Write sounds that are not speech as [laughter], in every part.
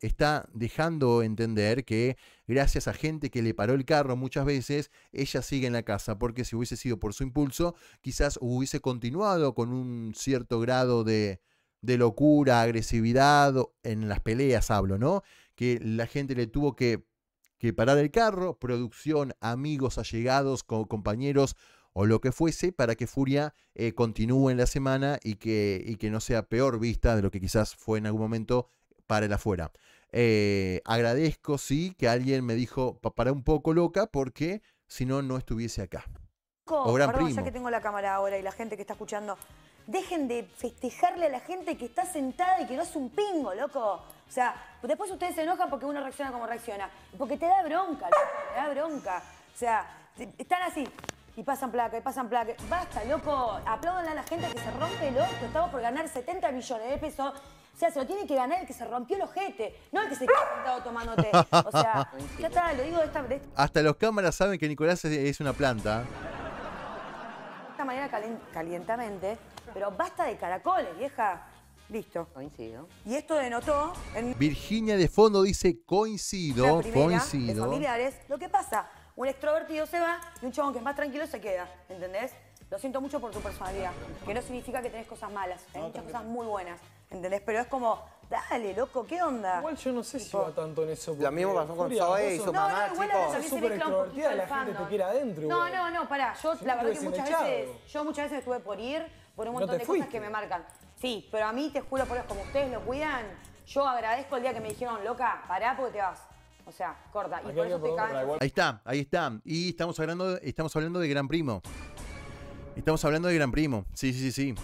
está dejando entender que gracias a gente que le paró el carro muchas veces, ella sigue en la casa, porque si hubiese sido por su impulso, quizás hubiese continuado con un cierto grado de, de locura, agresividad, en las peleas hablo, ¿no? Que la gente le tuvo que, que parar el carro, producción, amigos, allegados, compañeros o lo que fuese, para que Furia eh, continúe en la semana y que, y que no sea peor vista de lo que quizás fue en algún momento para el afuera. Eh, agradezco, sí, que alguien me dijo, para un poco loca, porque si no, no estuviese acá. O gran Perdón, ya que tengo la cámara ahora y la gente que está escuchando, dejen de festejarle a la gente que está sentada y que no es un pingo, loco. O sea, después ustedes se enojan porque uno reacciona como reacciona. Porque te da bronca, loco, te da bronca. O sea, están así. Y pasan placa, y pasan placa. Basta, loco. Aplaudan a la gente que se rompe el orto. Estamos por ganar 70 millones de pesos o sea, se lo tiene que ganar el que se rompió el ojete, no el que se quedó sentado tomando té. O sea, ya está, lo digo de esta, Hasta los cámaras saben que Nicolás es, una planta. De esta manera calientamente, pero basta de caracoles, vieja. Listo. Coincido. Y esto denotó... En... Virginia de fondo dice coincido, coincido. Lo que pasa, un extrovertido se va y un chabón que es más tranquilo se queda, ¿entendés? Lo siento mucho por tu personalidad, que no significa que tenés cosas malas, tenés muchas cosas muy buenas. ¿Entendés? Pero es como, dale, loco, ¿qué onda? Igual yo no sé si va tanto en eso. La misma pasó con Zoe y su No, mamá, no, la gente quiere adentro No, no, no, pará. Yo la verdad que muchas veces, yo muchas veces estuve por ir por un montón de cosas que me marcan. Sí, pero a mí te juro por Dios, como ustedes lo cuidan, yo agradezco el día que me dijeron, loca, pará porque te vas. O sea, corta. Y por eso te Ahí está, ahí está. Y estamos hablando, estamos hablando de Gran Primo. Estamos hablando de Gran Primo. Sí, sí, sí, sí.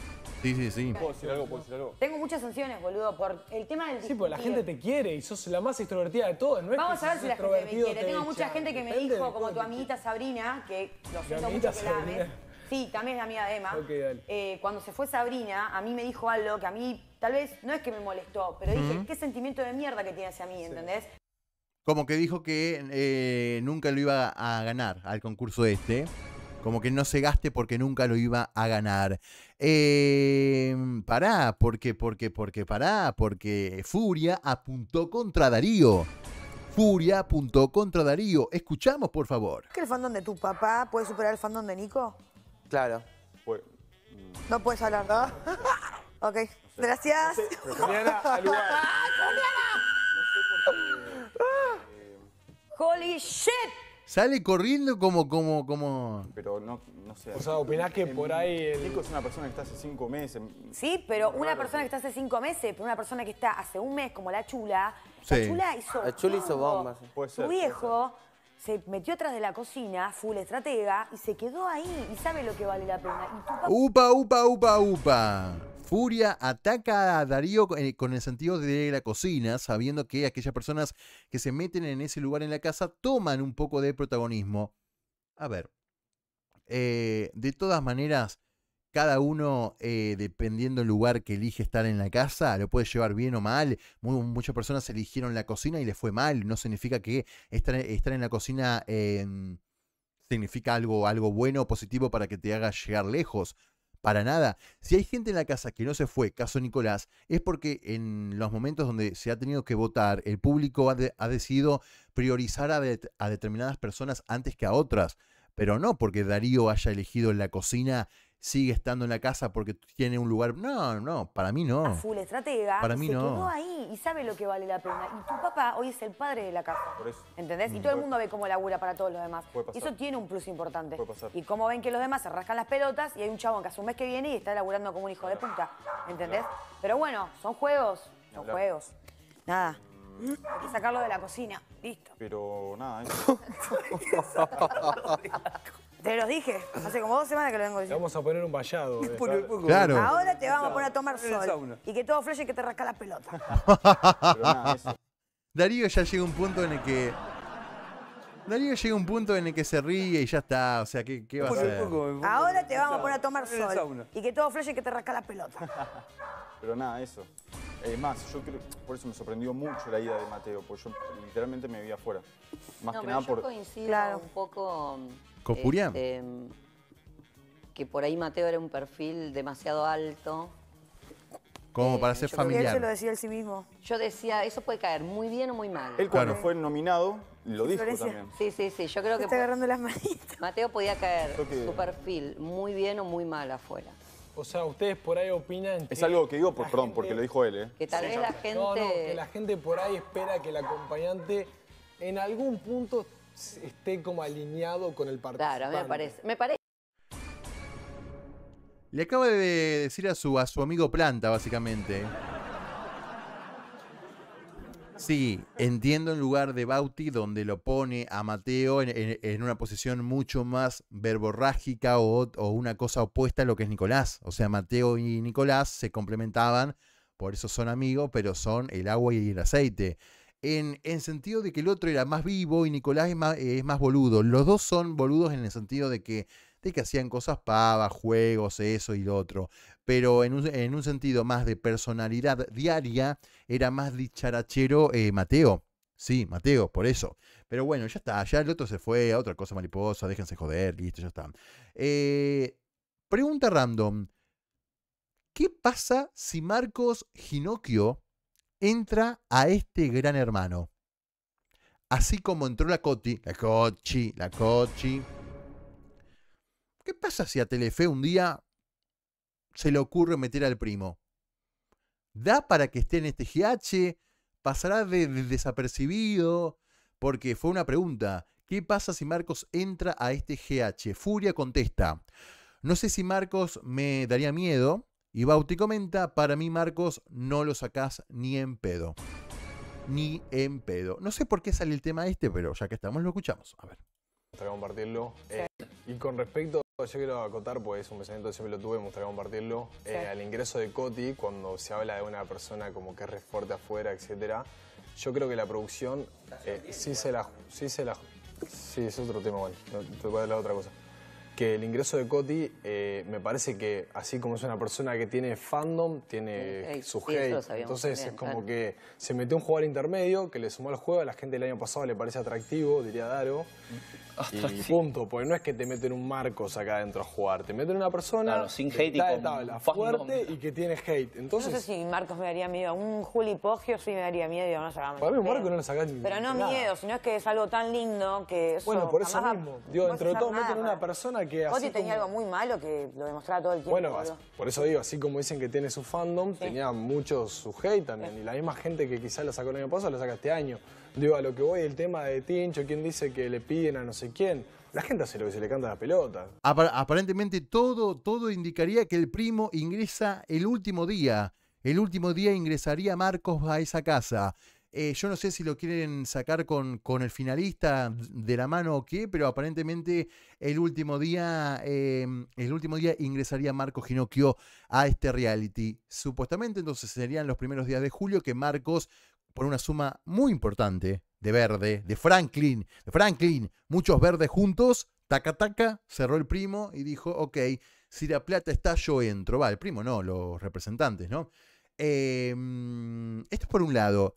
Sí, sí, sí. ¿Puedo decir algo? Tengo muchas sanciones, boludo, por el tema del Sí, porque la gente te quiere y sos la más extrovertida de todos. No Vamos a ver si la gente me quiere. Tengo mucha gente que me dijo, como tu amiguita Sabrina, que lo siento mucho que la Sí, también es amiga de Emma. Eh, cuando se fue Sabrina, a mí me dijo algo que a mí, tal vez, no es que me molestó, pero dije, qué sentimiento de mierda que tiene hacia mí, ¿entendés? Como que dijo que eh, nunca lo iba a ganar al concurso este. Como que no se gaste porque nunca lo iba a ganar. Em, pará, porque, porque, porque, pará, porque Furia apuntó contra Darío. Furia apuntó contra Darío. Escuchamos, por favor. ¿Qué que el fandom de tu papá puede superar el fandom de Nico? Claro. Pues, mm. No puedes hablar. ¿no? [laughs] ok, gracias. ¡Holy shit! Sale corriendo como, como, como. Pero no, no sé. O sea, opinás que por ahí. Em, el chico es una persona que está hace cinco meses. Sí, pero una persona que está hace cinco meses, pero una persona que está hace un mes, como la chula. La chula hizo. La chula hizo bombas. Su viejo se metió atrás de la cocina, full estratega, y se quedó ahí y sabe lo que vale la pena. Upa, upa, upa, upa. Furia ataca a Darío eh, con el sentido de la cocina, sabiendo que aquellas personas que se meten en ese lugar en la casa toman un poco de protagonismo. A ver, eh, de todas maneras, cada uno, eh, dependiendo del lugar que elige estar en la casa, lo puede llevar bien o mal. muchas personas eligieron la cocina y les fue mal. No significa que estar, en la cocina significa algo, algo bueno o positivo para que te haga llegar lejos. Para nada. Si hay gente en la casa que no se fue, caso Nicolás, es porque en los momentos donde se ha tenido que votar, el público ha, decidido priorizar a, a determinadas personas antes que a otras pero no porque Darío haya elegido en la cocina sigue estando en la casa porque tiene un lugar. No, no, para mí no. full estratega. Para mí se no. quedó ahí y sabe lo que vale la pena. Y tu papá hoy es el padre de la casa. Por ¿Entendés? Y mm. todo el mundo ve cómo labura para todos los demás. Y eso tiene un plus importante. Y cómo ven que los demás se rascan las pelotas y hay un chabón que hace un mes que viene y está laburando como un hijo de puta. ¿Entendés? Pero bueno, son juegos. Son juegos. Nada. Mm. Hay que sacarlo de la cocina. Listo. Pero nada, [laughs] [laughs] Te los dije, hace como dos semanas que lo vengo diciendo. vamos a poner un vallado. [laughs] Claro. Ahora te vamos a poner a tomar sol. Y que todo flashe que te rasca la pelota. [laughs] Pero nada, eso. Darío ya llega a un punto en el que. Darío llega a un punto en el que se ríe y ya está. O sea, ¿qué, qué va a Ahora te vamos a poner a tomar sol. Y que todo flashe que te rasca la pelota. Pero nada, eso. Además, eh, más, yo creo, por eso me sorprendió mucho la ida de Mateo, porque yo literalmente me vi afuera. Más que nada yo por. coincido un poco. ¿Con este, que por ahí Mateo era un perfil demasiado alto. Como para eh, ser familiar. Él se lo decía él sí mismo. Yo decía, eso puede caer muy bien o muy mal. Él cuando fue nominado, lo dijo también. Sí, sí, sí. Yo creo que. Está agarrando las manitas. Mateo podía caer su perfil muy bien o muy mal afuera. O sea, ustedes por ahí opinan... Es algo que digo, por, perdón, porque lo dijo él, ¿eh? Que tal vez la gente... No, no, que la gente por ahí espera que el acompañante en algún punto esté como alineado con el partido. Claro, me parece. Me parece. Le acaba de decir a su, a su amigo Planta, básicamente. Sí, entiendo en lugar de Bauti, donde lo pone a Mateo en, una posición mucho más verborrágica o, una cosa opuesta a lo que es Nicolás. O sea, Mateo y Nicolás se complementaban, por eso son amigos, pero son el agua y el aceite. En, sentido de que el otro era más vivo y Nicolás es más, es más boludo. Los dos son boludos en el sentido de que que hacían cosas pavas, juegos, eso y lo otro. Pero en un, sentido más de personalidad diaria, era más dicharachero eh, Mateo. Sí, Mateo, por eso. Pero bueno, ya está, ya el otro se fue a otra cosa mariposa, déjense joder, listo, ya está. Eh, pregunta random. ¿Qué pasa si Marcos Ginocchio entra a este gran hermano? Así como entró la Coti, la Cochi, la Cochi, ¿Qué pasa si a Telefe un día se le ocurre meter al primo? ¿Da para que esté en este GH? ¿Pasará de, desapercibido? Porque fue una pregunta. ¿Qué pasa si Marcos entra a este GH? Furia contesta. No sé si Marcos me daría miedo. Y Bauti comenta, para mí Marcos no lo sacás ni en pedo. Ni en pedo. No sé por qué sale el tema este, pero ya que estamos lo escuchamos. A ver. a compartirlo. Eh, y con respecto... Pues yo quiero acotar, pues es un pensamiento que siempre lo tuve, me gustaría compartirlo. Eh, al ingreso de Coti, cuando se habla de una persona como que es re fuerte afuera, etcétera, yo creo que la producción eh, sí, se la, sí se la... Sí, es otro tema, bueno, te voy a hablar otra cosa que el ingreso de Coti eh, me parece que así como es una persona que tiene fandom, tiene su hate, entonces es como que se metió un jugador intermedio que le sumó al juego, a la gente del año pasado le parece atractivo, diría Daro, [laughs] y punto, porque no es que te meten un Marcos acá adentro a jugar, te meten una persona sin hate y fuerte y que tiene hate. Entonces, no sé si Marcos me daría miedo, un Juli Poggio sí me daría miedo, no mí Marcos no Pero no miedo, sino es que es algo tan lindo que Bueno, por eso mismo, dentro de todo meten una persona tenía algo muy malo que lo demostraba todo el tiempo. Bueno, por eso digo, así como dicen que tiene su fandom, tenía muchos su hate también. Y la misma gente que quizás la sacó el año pasado, lo saca este año. Digo, a lo que voy, el tema de Tincho, quien dice que le piden a no sé quién. La gente hace lo que se le canta a la pelota. aparentemente todo, todo indicaría que el primo ingresa el último día. El último día ingresaría Marcos a esa casa. Eh, yo no sé si lo quieren sacar con, el finalista de la mano o qué, pero aparentemente el último día, em, el último día ingresaría Marcos Ginocchio a este reality. Supuestamente entonces serían los primeros días de julio que Marcos, por una suma muy importante de verde, de Franklin, de Franklin, muchos verdes juntos, taca taca, cerró el primo y dijo, ok, si la plata está yo entro. Va, el primo no, los representantes, ¿no? Em, esto es por un lado.